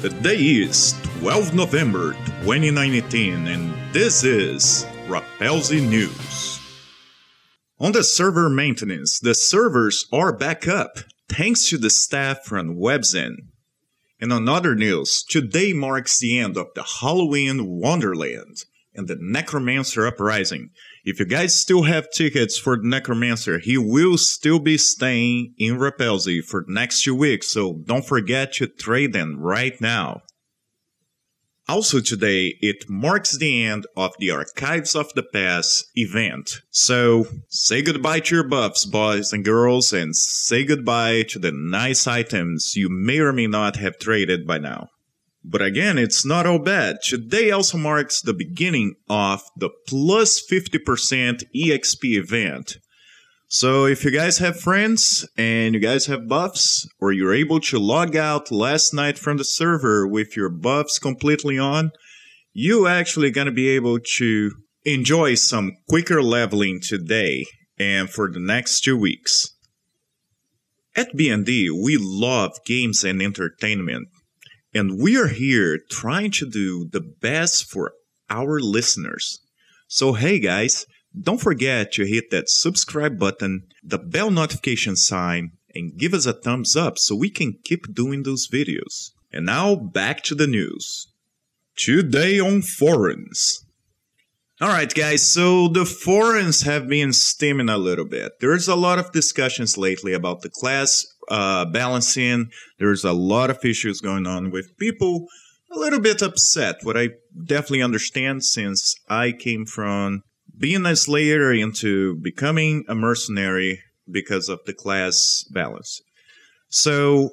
The day is 12 November 2019 and this is Rapelzi News. On the server maintenance, the servers are back up thanks to the staff from WebZen. And on other news, today marks the end of the Halloween Wonderland and the Necromancer Uprising, if you guys still have tickets for the Necromancer, he will still be staying in Repelzy for the next two weeks, so don't forget to trade them right now. Also today, it marks the end of the Archives of the Past event. So, say goodbye to your buffs, boys and girls, and say goodbye to the nice items you may or may not have traded by now. But again, it's not all bad. Today also marks the beginning of the plus 50% EXP event. So if you guys have friends and you guys have buffs, or you're able to log out last night from the server with your buffs completely on, you actually gonna be able to enjoy some quicker leveling today and for the next two weeks. At BND, we love games and entertainment and we are here trying to do the best for our listeners. So, hey guys, don't forget to hit that subscribe button, the bell notification sign, and give us a thumbs up so we can keep doing those videos. And now back to the news. Today on Forums. All right, guys, so the forums have been steaming a little bit. There's a lot of discussions lately about the class uh, balancing. There's a lot of issues going on with people a little bit upset, what I definitely understand since I came from being a slayer into becoming a mercenary because of the class balance. So,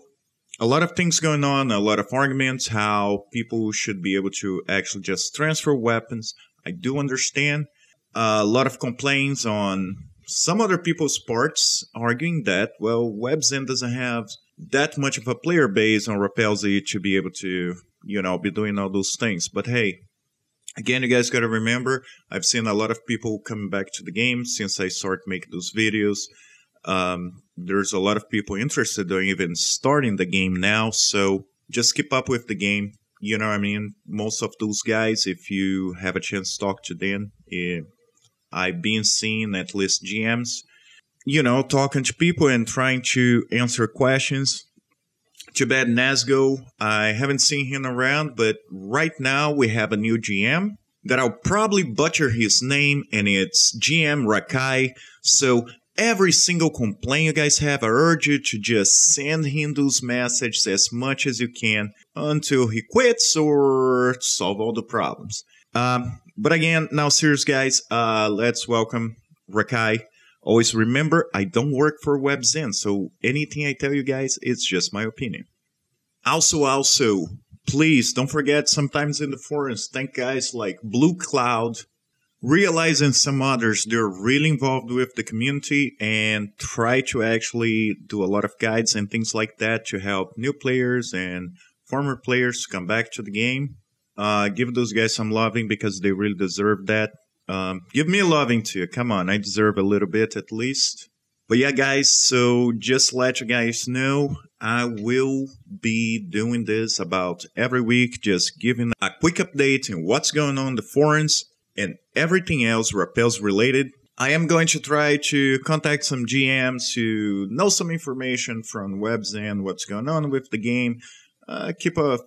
a lot of things going on, a lot of arguments how people should be able to actually just transfer weapons I do understand uh, a lot of complaints on some other people's parts arguing that, well, WebZen doesn't have that much of a player base on Rapelzi to be able to, you know, be doing all those things. But hey, again, you guys got to remember, I've seen a lot of people coming back to the game since I started making those videos. Um, there's a lot of people interested in even starting the game now, so just keep up with the game you know, I mean, most of those guys, if you have a chance to talk to them, eh, I've been seeing at least GMs, you know, talking to people and trying to answer questions. Too bad Nazgo, I haven't seen him around, but right now we have a new GM that I'll probably butcher his name, and it's GM Rakai. So every single complaint you guys have, I urge you to just send him those messages as much as you can until he quits or solve all the problems. Um, but again, now serious guys, uh, let's welcome Rakai. Always remember, I don't work for WebZen, so anything I tell you guys, it's just my opinion. Also, also, please don't forget sometimes in the forums, thank guys like Blue Cloud, realizing some others they're really involved with the community and try to actually do a lot of guides and things like that to help new players and former players come back to the game uh, give those guys some loving because they really deserve that um, give me a loving too come on i deserve a little bit at least but yeah guys so just let you guys know i will be doing this about every week just giving a quick update on what's going on the forums and everything else Rappel's related. I am going to try to contact some GMs who know some information from webs and what's going on with the game. Uh, keep a,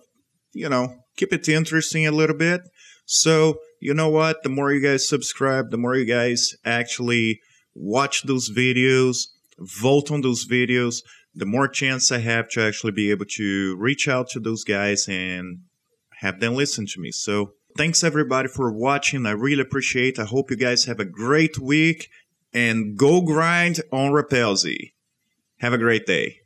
you know, keep it interesting a little bit. So you know what? The more you guys subscribe, the more you guys actually watch those videos, vote on those videos, the more chance I have to actually be able to reach out to those guys and have them listen to me. So Thanks everybody for watching. I really appreciate. I hope you guys have a great week and go grind on repelzy Have a great day.